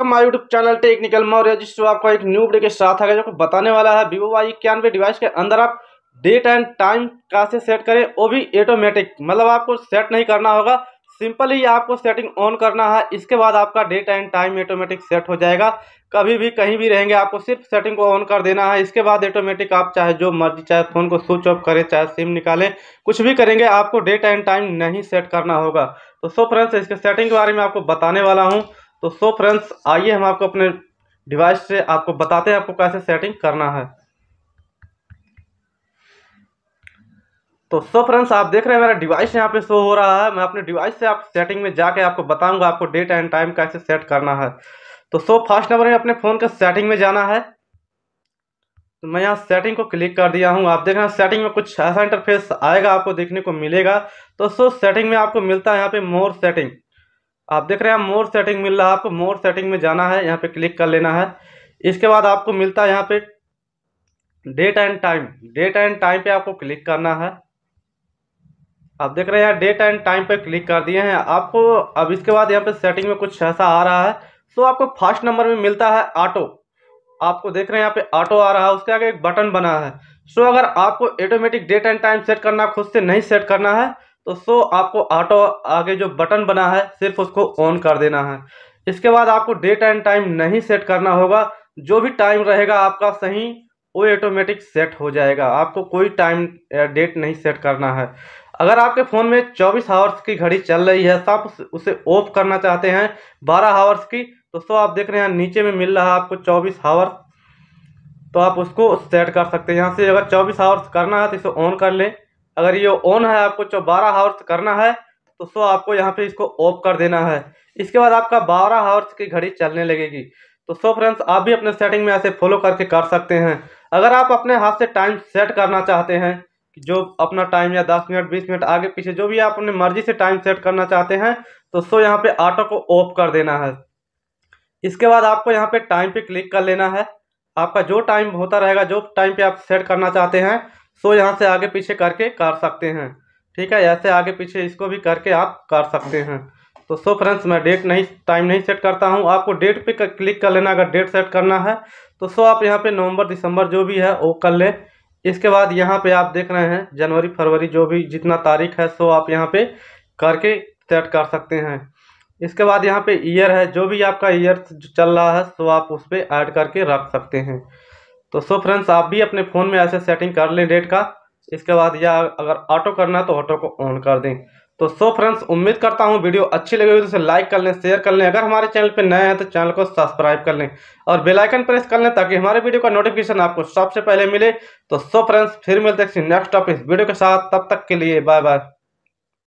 हमारे YouTube channel technical Maurya जिसको आपको एक न्यू वीडियो के साथ आगे जो बताने वाला है वीवो वाई इक्यानवे डिवाइस के अंदर आप डेट एंड टाइम कैसे सेट करें वो भी ऑटोमेटिक मतलब आपको सेट नहीं करना होगा सिंपल ही आपको सेटिंग ऑन करना है इसके बाद आपका date and time automatic set हो जाएगा कभी भी कहीं भी रहेंगे आपको सिर्फ सेटिंग को ऑन कर देना है इसके बाद ऑटोमेटिक आप चाहे जो मर्जी चाहे फ़ोन को स्विच ऑफ करें चाहे सिम निकालें कुछ भी करेंगे आपको डेट एंड टाइम नहीं सेट करना होगा तो सो फ्रेंड्स इसके सेटिंग के बारे में आपको बताने वाला हूँ तो सो फ्रेंड्स आइए हम आपको अपने डिवाइस से आपको बताते हैं आपको कैसे सेटिंग करना है तो सो फ्रेंड्स आप देख रहे हैं मेरा डिवाइस यहाँ पे शो हो रहा है मैं अपने डिवाइस से आप सेटिंग में जाके आपको बताऊंगा आपको डेट एंड टाइम कैसे सेट करना है तो सो फर्स्ट नंबर में अपने फ़ोन के सेटिंग में जाना है तो मैं यहाँ सेटिंग को क्लिक कर दिया हूँ आप देख रहे हैं सेटिंग में कुछ ऐसा इंटरफेस आएगा आपको देखने को मिलेगा तो सो सेटिंग में आपको मिलता है यहाँ पे मोर सेटिंग आप देख रहे हैं मोर सेटिंग मिल रहा है आपको मोर सेटिंग में जाना है यहाँ पे क्लिक कर लेना है इसके बाद आपको मिलता है यहाँ पे date and time date and time पे आपको क्लिक करना है आप देख रहे हैं यहाँ डेट एंड टाइम पे क्लिक कर दिए हैं आपको अब इसके बाद यहाँ पे सेटिंग में कुछ ऐसा आ रहा है सो आपको फर्स्ट नंबर में मिलता है ऑटो आपको देख रहे हैं यहाँ पे ऑटो आ रहा है उसके आगे एक बटन बना है सो अगर आपको automatic date and time set करना खुद से नहीं सेट करना है तो सो आपको ऑटो आगे जो बटन बना है सिर्फ उसको ऑन कर देना है इसके बाद आपको डेट एंड टाइम नहीं सेट करना होगा जो भी टाइम रहेगा आपका सही वो ऑटोमेटिक सेट हो जाएगा आपको कोई टाइम डेट नहीं सेट करना है अगर आपके फ़ोन में 24 आवर्स की घड़ी चल रही है तो उसे ऑफ करना चाहते हैं 12 आवर्स की तो सो आप देख रहे हैं नीचे में मिल रहा है आपको 24 हावर्स तो आप उसको सेट कर सकते हैं यहाँ से अगर 24 आवर्स करना है तो इसे ऑन कर लें अगर ये ऑन है आपको जो बारह हावर्स करना है तो सो आपको यहाँ पे इसको ऑफ कर देना है इसके बाद आपका बारह हावर्स की घड़ी चलने लगेगी तो सो फ्रेंड्स आप भी अपने सेटिंग में ऐसे फॉलो करके कर सकते हैं अगर आप अपने हाथ से टाइम सेट करना चाहते हैं कि जो अपना टाइम या दस मिनट बीस मिनट आगे पीछे जो भी आप अपनी मर्जी से टाइम सेट करना चाहते हैं तो सो यहाँ पे ऑटो को ऑफ कर देना है इसके बाद आपको यहाँ पे टाइम पे क्लिक कर लेना है आपका जो टाइम होता रहेगा जो टाइम पे आप सेट करना चाहते हैं सो यहाँ से आगे पीछे करके कर सकते हैं ठीक है ऐसे आगे पीछे इसको भी करके आप कर सकते हैं तो सो फ्रेंड्स मैं डेट नहीं टाइम नहीं सेट करता हूँ आपको डेट पे क्लिक कर लेना अगर डेट सेट करना है तो सो आप यहाँ पे नवंबर दिसंबर जो भी है वो कर लें इसके बाद यहाँ पे आप देख रहे हैं जनवरी फरवरी जो भी जितना तारीख है सो आप यहाँ पे करके सेट कर सकते हैं इसके बाद यहाँ पे ईयर है जो भी आपका ईयर चल रहा है सो आप उस पर ऐड करके रख सकते हैं तो सो फ्रेंड्स आप भी अपने फ़ोन में ऐसे सेटिंग कर लें डेट का इसके बाद या अगर ऑटो करना है तो ऑटो को ऑन कर दें तो सो फ्रेंड्स उम्मीद करता हूँ वीडियो अच्छी लगी हुई तो उसे लाइक कर लें शेयर कर लें अगर हमारे चैनल पर नए हैं तो चैनल को सब्सक्राइब कर लें और बेल आइकन प्रेस कर लें ताकि हमारे वीडियो का नोटिफिकेशन आपको सबसे पहले मिले तो सो फ्रेंड्स फिर मिलते हैं नेक्स्ट टॉपिक वीडियो के साथ तब तक के लिए बाय बाय